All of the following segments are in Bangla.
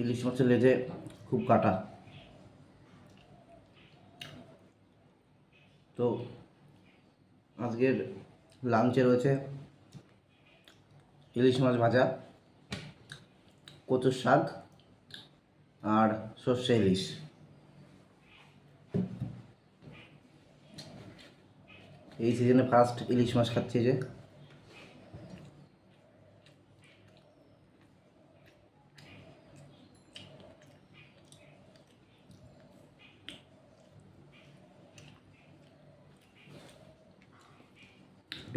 ইলিশ মাছের লেজে খুব কাটা তো আজকের লাঞ্চে রয়েছে ইলিশ মাছ ভাজা কচুর শাক আর সর্ষে ইলিশ এই সিজনে ফার্স্ট ইলিশ মাছ খাচ্ছি যে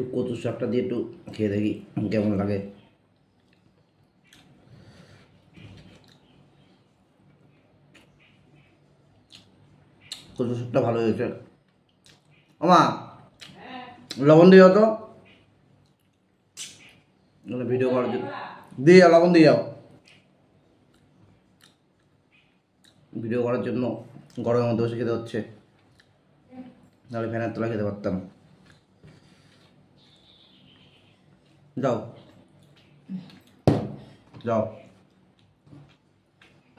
একটু কচু শাকটা দিয়ে একটু খেয়ে দেখি কেমন লাগে কচু শাকটা ভালো হয়েছে আমা লবণ দিয়ে তো ভিডিও করার জন্য দিয়ে যাও লবণ দিয়ে যাও ভিডিও করার জন্য গরমের মধ্যে বসে খেতে হচ্ছে নাহলে ফ্যানের তোলা খেতে পারতাম যাও যাও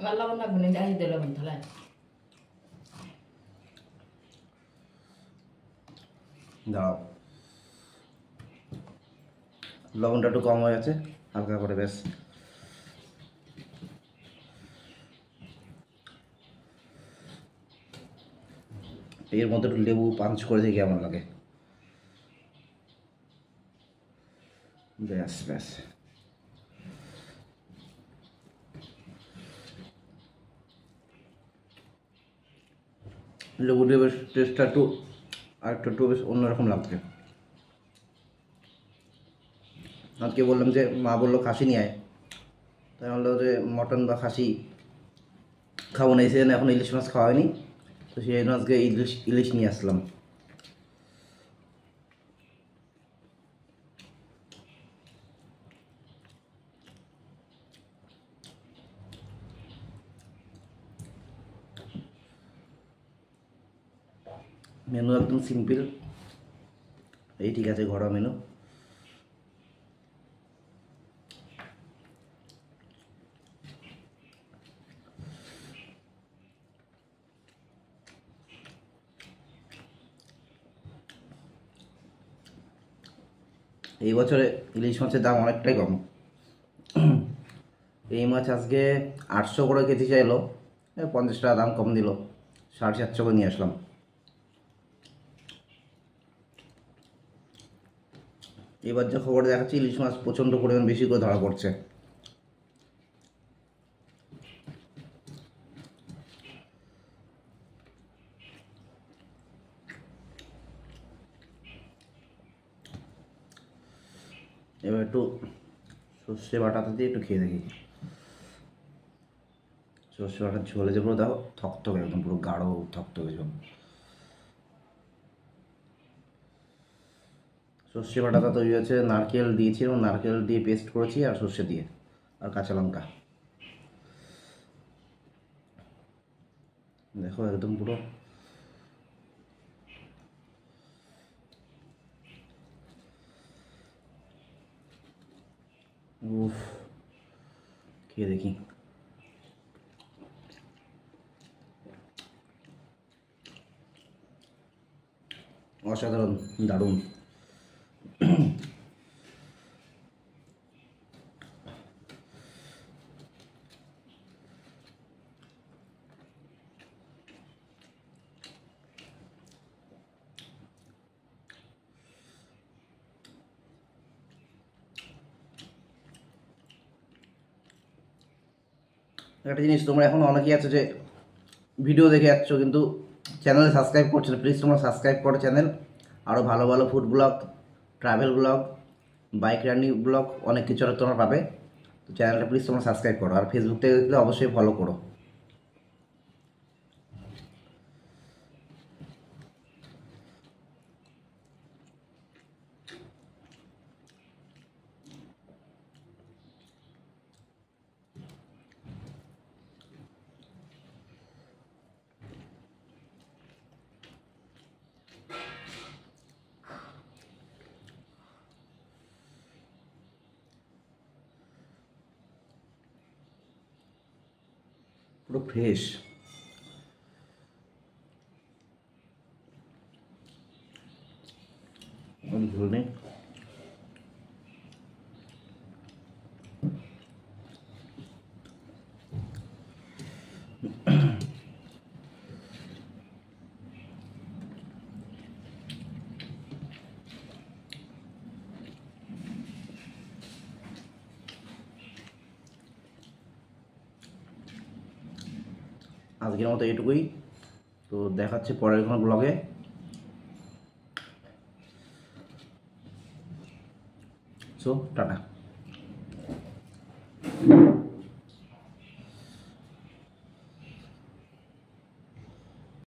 দাও লবণটা একটু কম হয়ে গেছে হালকা করে বেশ এর মধ্যে একটু লেবু পাঞ্চ করে দেখি কেমন লাগে ব্যাস ব্যাস লেবু দিয়ে বেশ টেস্টটা একটু আর একটু একটু বেশ অন্যরকম লাগছে আজকে বললাম যে মা বললো খাসি নিয়ে আয় তাই বললো যে মটন বা খাসি খাবো না এখন ইলিশ মাছ খাওয়া হয়নি তো সেই জন্য আজকে ইলিশ ইলিশ নিয়ে আসলাম মেনু একদম সিম্পল এই ঠিক আছে ঘরোয়া মেনু এই বছরে ইলিশ মাছের দাম অনেকটাই কম এই মাছ আজকে আটশো করে কেজি চাইলো পঞ্চাশ টাকা দাম কম দিল সাড়ে সাতশো করে নিয়ে আসলাম এবার যে খবর দেখাচ্ছি ইলিশ মাছ প্রচণ্ড পরিমাণ বেশি করে ধরা পড়ছে এবার একটু সর্ষে বাটাতে দিয়ে একটু খেয়ে দেখি সর্ষে বাটার ঝোলে যে পুরো দেখো থকথকে একদম পুরো গাঢ় থকথকে ঝোল সর্ষে বাটাটা তৈরি হয়েছে নারকেল দিয়েছি এবং নারকেল দিয়ে পেস্ট করেছি আর সর্ষে দিয়ে আর কাঁচা লঙ্কা দেখো একদম পুরো খেয়ে দেখি অসাধারণ দারুণ একটা জিনিস তোমরা এখন অনেকেই আছো যে ভিডিও দেখে যাচ্ছ কিন্তু চ্যানেলে সাবস্ক্রাইব করছো না প্লিজ তোমরা সাবস্ক্রাইব করো চ্যানেল আরও ভালো ভালো food blog travel blog bike running blog অনেক কিছু তোমরা পাবে তো চ্যানেলটা প্লিজ তোমরা সাবস্ক্রাইব করো আর ফেসবুক থেকে দেখলে অবশ্যই ফলো করো পুরো ফ্রেশ ঝোল নেই আজকের মতো এটুকুই তো দেখাচ্ছে পরের কোনো ব্লগে সো টাটা